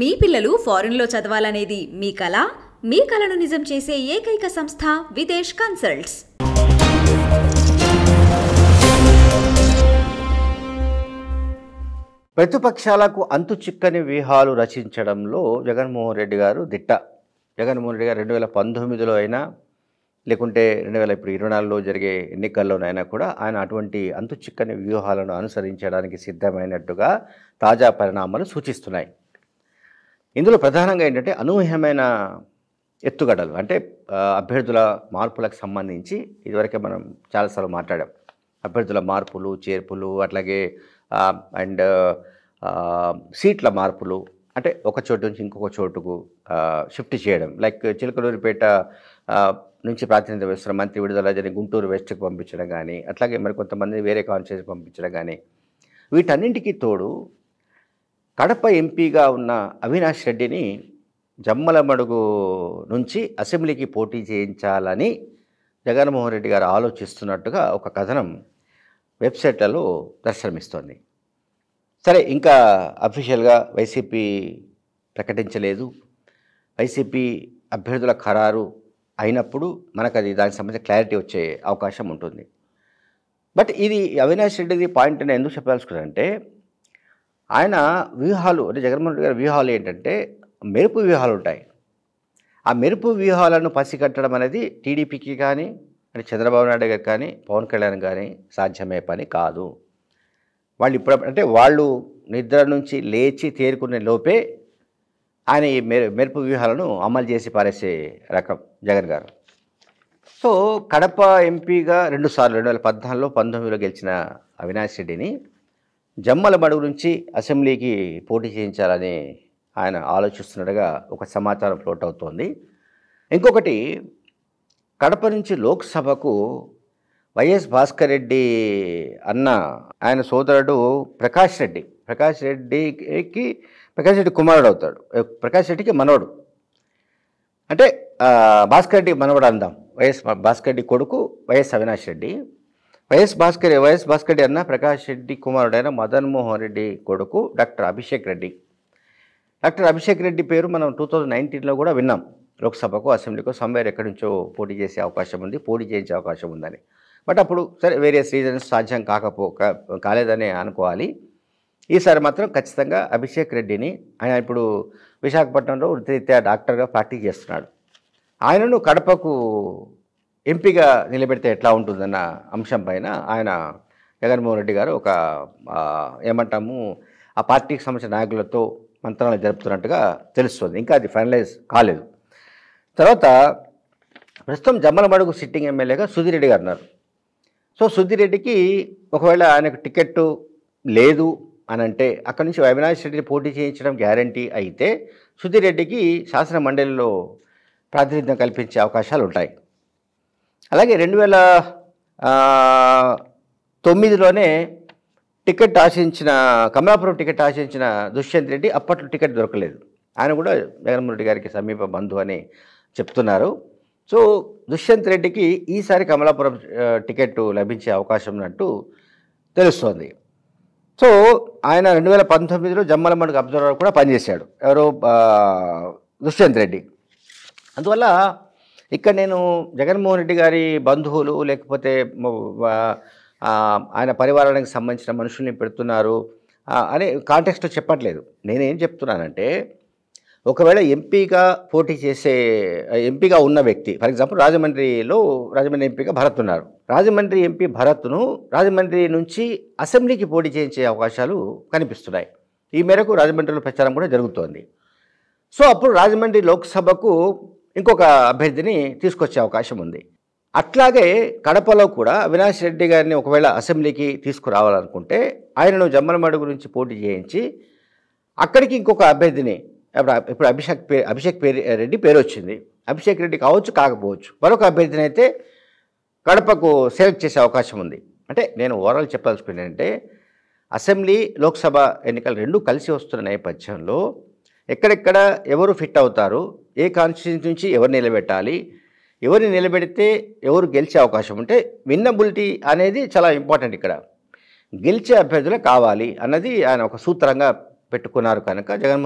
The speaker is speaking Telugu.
మీ పిల్లలు ఫారెన్లో చదవాలనేది మీ కళ మీ కళను నిజం చేసే ఏకైక సంస్థ విదేశ్ కన్సల్ట్స్ ప్రతిపక్షాలకు అంతు చిక్కని వ్యూహాలు రచించడంలో జగన్మోహన్ రెడ్డి గారు దిట్ట జగన్మోహన్ రెడ్డి గారు రెండు వేల పంతొమ్మిదిలో అయినా లేకుంటే రెండు వేల ఇప్పుడు ఇరవై నాలుగులో జరిగే ఎన్నికల్లోనైనా కూడా ఆయన అటువంటి అంతు చిక్కని వ్యూహాలను అనుసరించడానికి సిద్ధమైనట్టుగా తాజా పరిణామాలు సూచిస్తున్నాయి ఇందులో ప్రధానంగా ఏంటంటే అనూహ్యమైన ఎత్తుగడలు అంటే అభ్యర్థుల మార్పులకు సంబంధించి ఇదివరకే మనం చాలాసార్లు మాట్లాడాం అభ్యర్థుల మార్పులు చేర్పులు అట్లాగే అండ్ సీట్ల మార్పులు అంటే ఒక చోటు నుంచి ఇంకొక చోటుకు షిఫ్ట్ చేయడం లైక్ చిలకలూరిపేట నుంచి ప్రాతినిధ్యం వేస్తున్న మంత్రి విడుదల జరిగి గుంటూరు వెస్ట్కి పంపించడం కానీ అట్లాగే మరి కొంతమంది వేరే కాన్స్టిట్యూన్సీ పంపించడం కానీ వీటన్నింటికీ తోడు కడప ఎంపీగా ఉన్న అవినాష్ రెడ్డిని జమ్మలమడుగు నుంచి అసెంబ్లీకి పోటీ చేయించాలని జగన్మోహన్ రెడ్డి గారు ఆలోచిస్తున్నట్టుగా ఒక కథనం వెబ్సైట్లలో దర్శనమిస్తోంది సరే ఇంకా అఫీషియల్గా వైసీపీ ప్రకటించలేదు వైసీపీ అభ్యర్థుల ఖరారు అయినప్పుడు మనకు అది దానికి సంబంధించిన క్లారిటీ వచ్చే అవకాశం ఉంటుంది బట్ ఇది అవినాష్ రెడ్డిది పాయింట్ నేను ఎందుకు చెప్పాల్సుకున్నానంటే ఆయన వ్యూహాలు అంటే జగన్మోహన్ రెడ్డి గారి వ్యూహాలు ఏంటంటే మెరుపు వ్యూహాలు ఉంటాయి ఆ మెరుపు వ్యూహాలను పసిగట్టడం అనేది టీడీపీకి కానీ అంటే చంద్రబాబు నాయుడు గారికి కానీ పవన్ కళ్యాణ్ కానీ సాధ్యమే పని కాదు వాళ్ళు ఇప్పుడు అంటే వాళ్ళు నిద్ర నుంచి లేచి తేరుకునే లోపే ఆయన ఈ మెరుపు వ్యూహాలను అమలు చేసి పారేసే రకం జగన్ గారు సో కడప ఎంపీగా రెండుసార్లు రెండు వేల పద్నాలుగులో పంతొమ్మిదిలో గెలిచిన అవినాష్ రెడ్డిని జమ్మల బడుగు నుంచి అసెంబ్లీకి పోటీ చేయించాలని ఆయన ఆలోచిస్తున్నట్టుగా ఒక సమాచారం ఫ్లోట్ అవుతోంది ఇంకొకటి కడప నుంచి లోక్సభకు వైఎస్ భాస్కర్ రెడ్డి అన్న ఆయన సోదరుడు ప్రకాష్ రెడ్డి ప్రకాష్ రెడ్డికి ప్రకాష్ రెడ్డి కుమారుడు అవుతాడు ప్రకాష్ రెడ్డికి మనవడు అంటే భాస్కర్ రెడ్డి మనవడు అందాం వైఎస్ భాస్కర్ రెడ్డి కొడుకు Y S Avinash Reddy Y S Bhaskar Y S Bhaskar Reddy అన్న ప్రకాష్ రెడ్డి కుమారుడైన మదన్ మోహన్ రెడ్డి కొడుకు డాక్టర్ అభిషేక్ రెడ్డి డాక్టర్ అభిషేక్ రెడ్డి పేరు మనం టూ థౌజండ్ నైన్టీన్లో కూడా విన్నాం లోక్సభకు అసెంబ్లీకో సమ్వేర్ ఎక్కడి నుంచో పోటీ చేసే అవకాశం ఉంది పోటీ చేయించే అవకాశం ఉందని బట్ అప్పుడు సరే వేరియస్ రీజన్స్ సాధ్యం కాకపో కాలేదని అనుకోవాలి ఈసారి మాత్రం ఖచ్చితంగా అభిషేక్ రెడ్డిని ఆయన ఇప్పుడు విశాఖపట్నంలో వృత్తిరీత్యా డాక్టర్గా ప్రాక్టీస్ చేస్తున్నాడు ఆయనను కడపకు ఎంపీగా నిలబెడితే ఎట్లా ఉంటుందన్న అంశం పైన ఆయన జగన్మోహన్ రెడ్డి గారు ఒక ఏమంటాము ఆ పార్టీకి సంబంధించిన నాయకులతో మంత్రాలు జరుపుతున్నట్టుగా తెలుస్తుంది ఇంకా అది ఫైనలైజ్ కాలేదు తర్వాత ప్రస్తుతం జమ్మలమడుగు సిట్టింగ్ ఎమ్మెల్యేగా సుధీరెడ్డి గారు ఉన్నారు సో సుద్దిరెడ్డికి ఒకవేళ ఆయనకు టికెట్ లేదు అని అంటే అక్కడి నుంచి అవినాష్ రెడ్డిని పోటీ చేయించడం గ్యారంటీ అయితే సుద్దిరెడ్డికి శాసన మండలిలో ప్రాతినిధ్యం కల్పించే అవకాశాలు ఉంటాయి అలాగే రెండు వేల తొమ్మిదిలోనే టికెట్ ఆశించిన కమలాపురం టికెట్ ఆశించిన దుష్యంత్ రెడ్డి అప్పట్లో టికెట్ దొరకలేదు ఆయన కూడా జగన్మోహన్ రెడ్డి గారికి సమీప బంధు అని చెప్తున్నారు సో దుష్యంత్ రెడ్డికి ఈసారి కమలాపురం టికెట్ లభించే అవకాశం ఉన్నట్టు తెలుస్తోంది సో ఆయన రెండు వేల పంతొమ్మిదిలో జమ్మలమ్మడికి అబ్జర్వర్ కూడా పనిచేశాడు ఎవరు దుష్యంత్ రెడ్డి అందువల్ల ఇక్కడ నేను జగన్మోహన్ రెడ్డి గారి బంధువులు లేకపోతే ఆయన పరివారానికి సంబంధించిన మనుషుల్ని పెడుతున్నారు అనే కాంటెక్స్ట్ చెప్పట్లేదు నేనేం చెప్తున్నానంటే ఒకవేళ ఎంపీగా పోటీ చేసే ఎంపీగా ఉన్న వ్యక్తి ఫర్ ఎగ్జాంపుల్ రాజమండ్రిలో రాజమండ్రి ఎంపీగా భరత్ ఉన్నారు రాజమండ్రి ఎంపీ భరత్ను రాజమండ్రి నుంచి అసెంబ్లీకి పోటీ చేయించే అవకాశాలు కనిపిస్తున్నాయి ఈ మేరకు రాజమండ్రిలో ప్రచారం కూడా జరుగుతోంది సో అప్పుడు రాజమండ్రి లోక్సభకు ఇంకొక అభ్యర్థిని తీసుకొచ్చే అవకాశం ఉంది అట్లాగే కడపలో కూడా అవినాష్ రెడ్డి గారిని ఒకవేళ అసెంబ్లీకి తీసుకురావాలనుకుంటే ఆయనను జమ్మలమడుగు నుంచి పోటీ చేయించి అక్కడికి ఇంకొక అభ్యర్థిని ఇప్పుడు అభిషేక్ పేరు అభిషేక్ పేరు రెడ్డి పేరు వచ్చింది అభిషేక్ రెడ్డి కావచ్చు కాకపోవచ్చు మరొక అభ్యర్థిని అయితే కడపకు సెలెక్ట్ చేసే అవకాశం ఉంది అంటే నేను ఓవరాల్ చెప్పదలుచుకుంది ఏంటంటే అసెంబ్లీ లోక్సభ ఎన్నికలు రెండు కలిసి వస్తున్న నేపథ్యంలో ఎక్కడెక్కడ ఎవరు ఫిట్ అవుతారు ఏ కాన్స్టిట్యూన్సీ నుంచి ఎవరు నిలబెట్టాలి ఎవరిని నిలబెడితే ఎవరు గెలిచే అవకాశం ఉంటే విన్నబులిటీ అనేది చాలా ఇంపార్టెంట్ ఇక్కడ గెలిచే అభ్యర్థులే కావాలి అన్నది ఆయన ఒక సూత్రంగా పెట్టుకున్నారు కనుక జగన్మోహన్